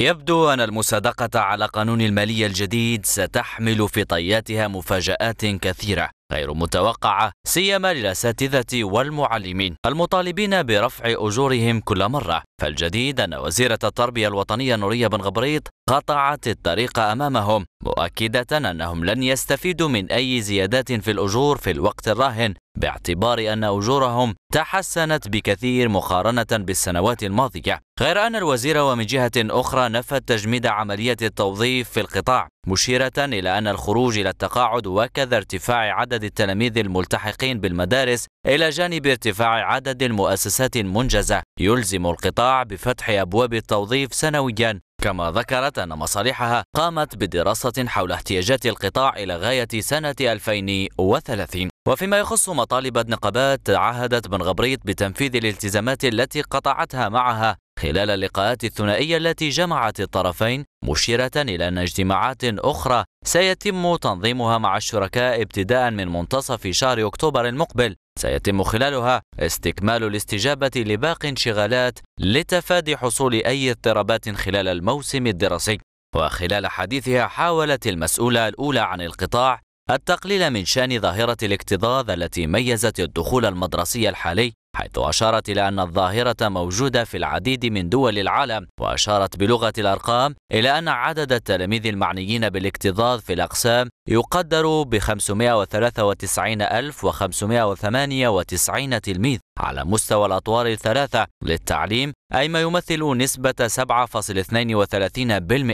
يبدو أن المصادقة على قانون المالية الجديد ستحمل في طياتها مفاجآت كثيرة غير متوقعة سيما للأساتذة والمعلمين المطالبين برفع أجورهم كل مرة فالجديد أن وزيرة التربية الوطنية نورية بن غبريط قطعت الطريق أمامهم مؤكدة أنهم لن يستفيدوا من أي زيادات في الأجور في الوقت الراهن باعتبار أن أجورهم تحسنت بكثير مقارنة بالسنوات الماضية غير أن الوزير ومن جهة أخرى نفى تجميد عملية التوظيف في القطاع مشيرة إلى أن الخروج إلى التقاعد وكذا ارتفاع عدد التلاميذ الملتحقين بالمدارس إلى جانب ارتفاع عدد المؤسسات المنجزة يلزم القطاع بفتح أبواب التوظيف سنويا كما ذكرت أن مصالحها قامت بدراسة حول احتياجات القطاع إلى غاية سنة 2030 وفيما يخص مطالب النقابات عهدت بن غبريط بتنفيذ الالتزامات التي قطعتها معها خلال اللقاءات الثنائية التي جمعت الطرفين مشيرة إلى أن اجتماعات أخرى سيتم تنظيمها مع الشركاء ابتداء من منتصف شهر أكتوبر المقبل سيتم خلالها استكمال الاستجابة لباقي انشغالات لتفادي حصول أي اضطرابات خلال الموسم الدراسي وخلال حديثها حاولت المسؤولة الأولى عن القطاع التقليل من شأن ظاهرة الاكتظاظ التي ميزت الدخول المدرسي الحالي حيث أشارت إلى أن الظاهرة موجودة في العديد من دول العالم وأشارت بلغة الأرقام إلى أن عدد التلاميذ المعنيين بالاكتظاظ في الأقسام يقدر ب 593,598 تلميذ على مستوى الأطوار الثلاثة للتعليم أي ما يمثل نسبة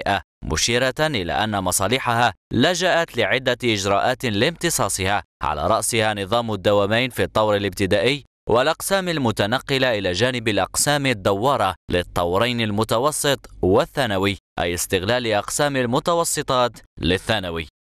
7.32% مشيرة إلى أن مصالحها لجأت لعدة إجراءات لامتصاصها على رأسها نظام الدوامين في الطور الابتدائي والأقسام المتنقلة إلى جانب الأقسام الدوارة للطورين المتوسط والثانوي أي استغلال أقسام المتوسطات للثانوي